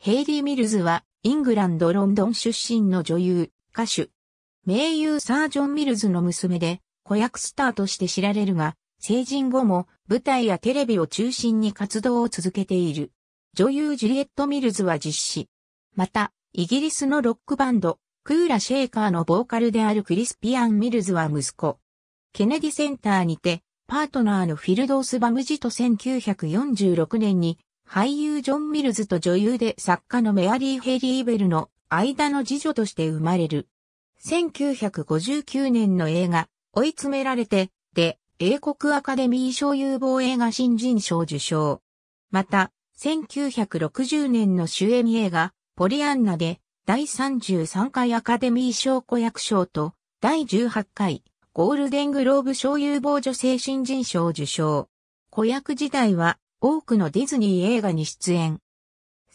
ヘイリー・ミルズは、イングランド・ロンドン出身の女優、歌手。名優サージョン・ミルズの娘で、子役スターとして知られるが、成人後も舞台やテレビを中心に活動を続けている。女優ジュリエット・ミルズは実施。また、イギリスのロックバンド、クーラ・シェイカーのボーカルであるクリスピアン・ミルズは息子。ケネディセンターにて、パートナーのフィルドオス・バムジと1946年に俳優ジョン・ミルズと女優で作家のメアリー・ヘリーベルの間の次女として生まれる。1959年の映画、追い詰められて、で、英国アカデミー賞有望映画新人賞受賞。また、1960年の主演映画、ポリアンナで、第33回アカデミー賞子役賞と、第18回、ゴールデングローブ賞有望女性新人賞受賞。子役時代は、多くのディズニー映画に出演。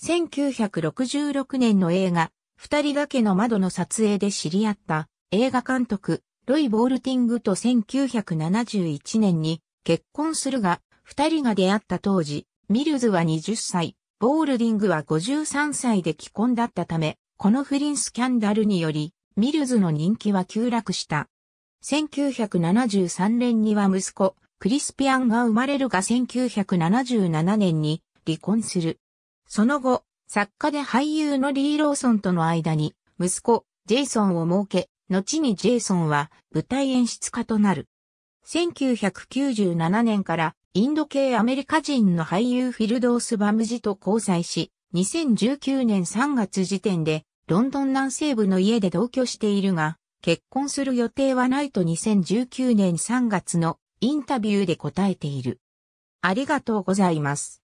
1966年の映画、二人がけの窓の撮影で知り合った映画監督、ロイ・ボールティングと1971年に結婚するが、二人が出会った当時、ミルズは20歳、ボールディングは53歳で既婚だったため、この不倫スキャンダルにより、ミルズの人気は急落した。1973年には息子、クリスピアンが生まれるが1977年に離婚する。その後、作家で俳優のリー・ローソンとの間に、息子、ジェイソンを設け、後にジェイソンは舞台演出家となる。1997年からインド系アメリカ人の俳優フィルドース・バムジと交際し、2019年3月時点でロンドン南西部の家で同居しているが、結婚する予定はないと2019年3月のインタビューで答えている。ありがとうございます。